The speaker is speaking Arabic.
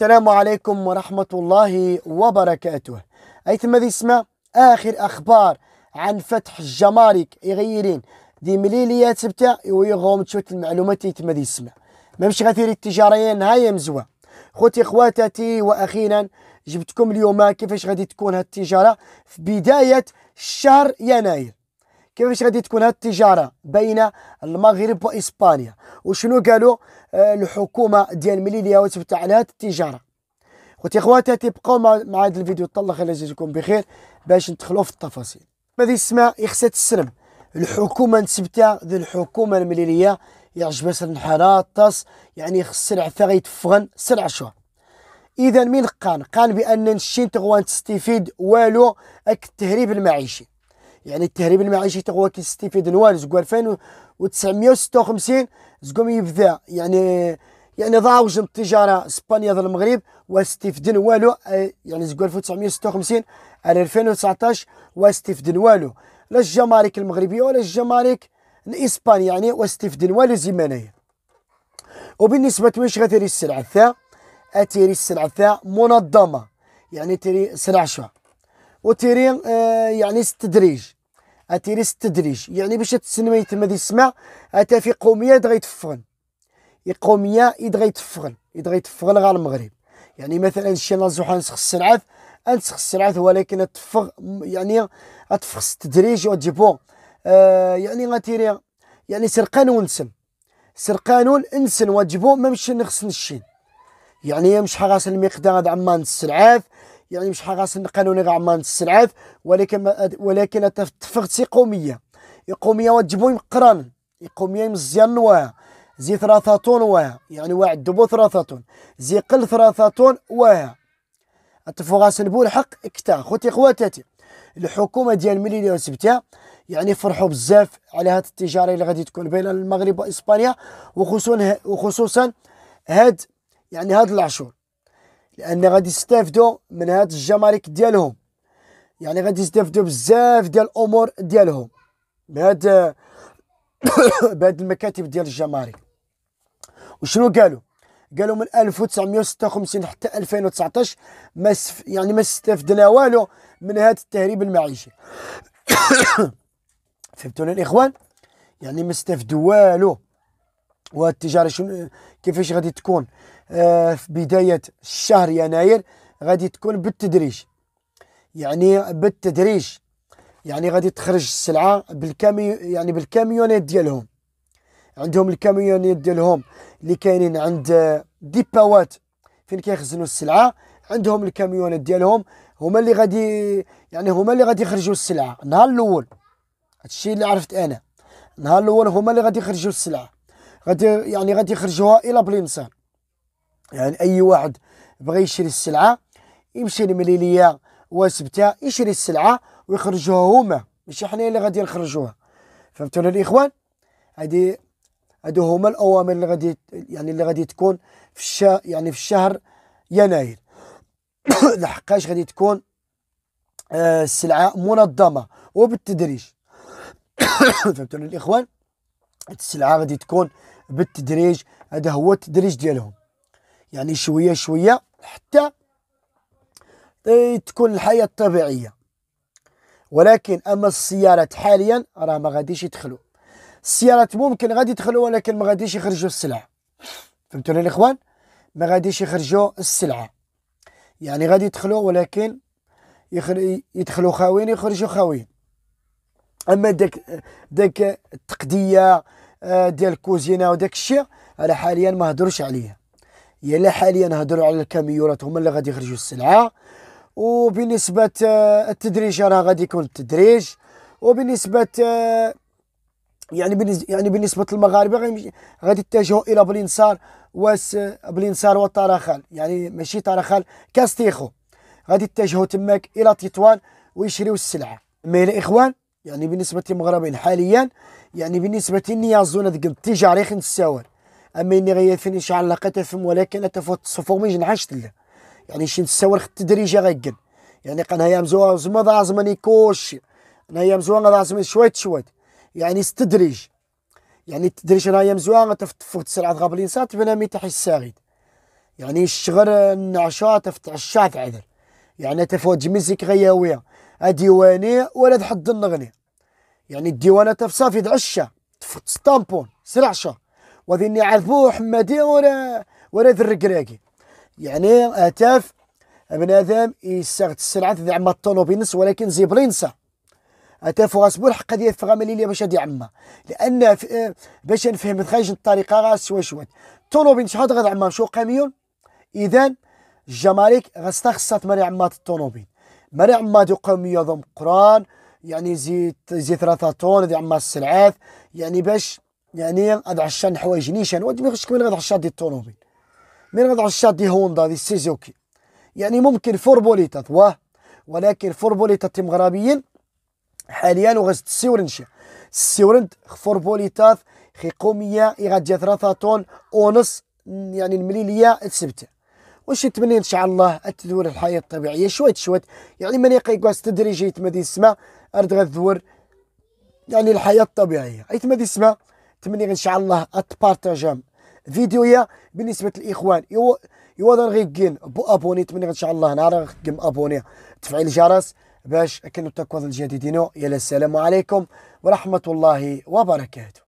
السلام عليكم ورحمة الله وبركاته أيثما ذي اسمه آخر أخبار عن فتح الجمارك يغيرين دي مليلية سبتة ويغوم تشوت المعلومات ثم ذي اسمه ممشي غثير التجاريين هاي مزوى خوتي خواتاتي وأخيرا جبتكم اليوم كيفاش غادي تكون هالتجارة في بداية شهر يناير كيفاش غادي تكون هذه التجاره بين المغرب واسبانيا وشنو قالوا آه، الحكومه ديال مليليا وتبت على هذه التجاره خوتي اخواتي تبقاو مع هذا الفيديو الله خلي جاتكم بخير باش ندخلوا في التفاصيل هذه السماء يخسات السلم الحكومه نسبتها ذي الحكومه المليليه يعجبها النحاره طاس يعني خص العثا غيتفغن سر شهور اذا من قان قان بان الشين تغوان تستفيد والو اك التهريب المعيشي يعني التهريب المعيشي تا هو في دنوال زكو 2956 زكو يبدا يعني يعني ضاوج التجاره اسبانيا ضد المغرب واستفدن والو آه، يعني زكو 1956 على 2019 واستفدن والو لا الجمارك المغربيه ولا الجمارك الاسبانيه يعني واستفدن والو زمانيه وبالنسبه واش غاتيري السلعه الثا اتيري السلعه الثا منظمه يعني تيري سلعه شوى وتيري آه يعني استدريج اتيريس التدريج يعني باش تسنمي تما يسمع اتا في قوميه يد غيتفغن قوميه يد غيتفغن يد غيتفغن غير المغرب يعني مثلا شي نازوحان سخ السنعات انسخ السنعات ولكن تفغ يعني اتفخس التدريج وتجيبو آه يعني غاتيري يعني سرقان ونسن سرقانون انسن وجبو ما مشي نغسل الشين يعني مش حراس المقدار عمان السلعاف يعني مش سن قانوني غا عمان السلعاف ولكن ولكن سي قوميه قوميه وتجبو مقران قوميه مزيان نوا زي ثلاثة واها يعني واحد دبو ثلاثة زي قل ثلاثة واها اتفو غاسن بو الحق كتا خوتي خواتاتي الحكومه ديال ملي سبتها يعني فرحوا بزاف على هذه التجاره اللي غادي تكون بين المغرب واسبانيا وخصوصا وخصوصا هاد يعني هاد العشور لان غادي يستافدوا من هاد الجمارك ديالهم يعني غادي يستافدوا بزاف ديال الامور ديالهم بهاد بهاد المكاتب ديال الجمارك وشنو قالوا قالوا من 1956 حتى 2019 ما سف يعني ما استفدنا والو من هذا التهريب المعيشي فهمتونا الاخوان يعني ما استفدوا والو والتجاره شنو كيفاش غادي تكون آه، في بداية الشهر يناير غادي تكون بالتدريج يعني بالتدريج يعني غادي تخرج السلعة بالكاميو يعني بالكاميونات ديالهم عندهم الكاميونات ديالهم اللي كاينين عند ديباوات فين كيخزنوا السلعة عندهم الكاميونات ديالهم هما اللي غادي يعني هما اللي غادي يخرجوا السلعة النهار الأول هادشي اللي عرفت أنا النهار الأول هما اللي غادي يخرجوا السلعة غادي يعني غادي يخرجوها إلى بليمسان يعني اي واحد بغى يشري السلعه يمشي لمليلية وسبته يشري السلعه ويخرجوها هما ماشي حنا اللي غادي نخرجوها فهمتونا الاخوان هادي هادو هما الاوامر اللي غادي يعني اللي غادي تكون في الشهر يعني في الشهر يناير لحقاش غادي تكون آه، السلعه منظمه وبالتدريج فهمتونا الاخوان السلعه غادي تكون بالتدريج هذا هو التدريج ديالهم يعني شويه شويه حتى تكون الحياه الطبيعيه ولكن اما السيارات حاليا راه ما غاديش يدخلوا السيارات ممكن غادي يدخلوا ولكن ما غاديش يخرجوا السلعه فهمتوني الاخوان ما غاديش يخرجوا السلعه يعني غادي يدخلوا ولكن يدخلوا خاوين يخرجوا خاوين اما داك داك التقديه آه، ديال الكوزينه وداك الشيء انا حاليا ما هضرش عليها هي لا حاليا نهضروا على الكاميورات هما اللي غادي يخرجوا السلعه وبالنسبه آه، التدريج راه غادي يكون التدريج وبالنسبه آه، يعني بالنسبة يعني بالنسبه للمغاربه غادي يتجهوا الى بلينصار واس بلينصار وطرخال يعني ماشي طرخال كاستيخو غادي يتجهوا تماك الى تطوان ويشريوا السلعه مي الاخوان يعني بالنسبه للمغربين حاليا يعني بالنسبه لي يظن التجاري خنساور اما اني غيفين شي علاقه فم ولكن تفوت صفومي نعشت له يعني شي نتساور تدريجة غاكن يعني قال هيا مزوا زما ضازمني كوش انا يعني هيا مزوا ضازمني شوية شوية يعني استدريج يعني التدريج انا هيا مزوا تفوت سرعه غاب بنا تبنامي تحي الساغد يعني الشغر النعشاء تفتح الشعب عذر يعني تفوت جميزك غياوية ديواني ولا تحض النغني يعني الديوانة تفصافي دعشة تفوت ستامبون سرعشة وذني عرفوه حمادي ولا ولا ذرقراكي يعني اتاف ابن ادم يساغت السلعه دعم الطونوبينس ولكن زيبرينسا اتاف غاسبو الحق ديال فغاملي ليا باش هادي عما لان آه، باش نفهم خارج الطريقه غا شوي شوي الطونوبين شحال غادعمها شو قاميون اذا الجمارك غستخصت مريع عمات الطونوبين مريع عمات قومية يضم قران يعني زي زي ثلاثة طون دي عما السلعات يعني باش يعني غاد عشان حوايج نيشان واد ميخش من غاد عشان دي الطونوبيل من غاد عشان دي هوندا دي سيزوكي يعني ممكن فوربوليتا واه ولكن فوربوليتا تيم غرابيين حاليا وغاز تسيورنشا سيورنت فوربوليتات خي قومية إغادية ثلاثة طن ونص يعني المليلية السبتة واش نتمنى ان شاء الله تدور الحياه الطبيعيه شوية شوية يعني من يقيقواس تدريجي تمدي السما ارد غدور يعني الحياه الطبيعيه اي تمدي السما تمني ان شاء الله تبارتاجام فيديويا بالنسبه للاخوان يو يوضن غير كين بو ابوني تمني ان شاء الله نهار كم ابوني تفعيل الجرس باش كنتكون الجديدين يا السلام عليكم ورحمه الله وبركاته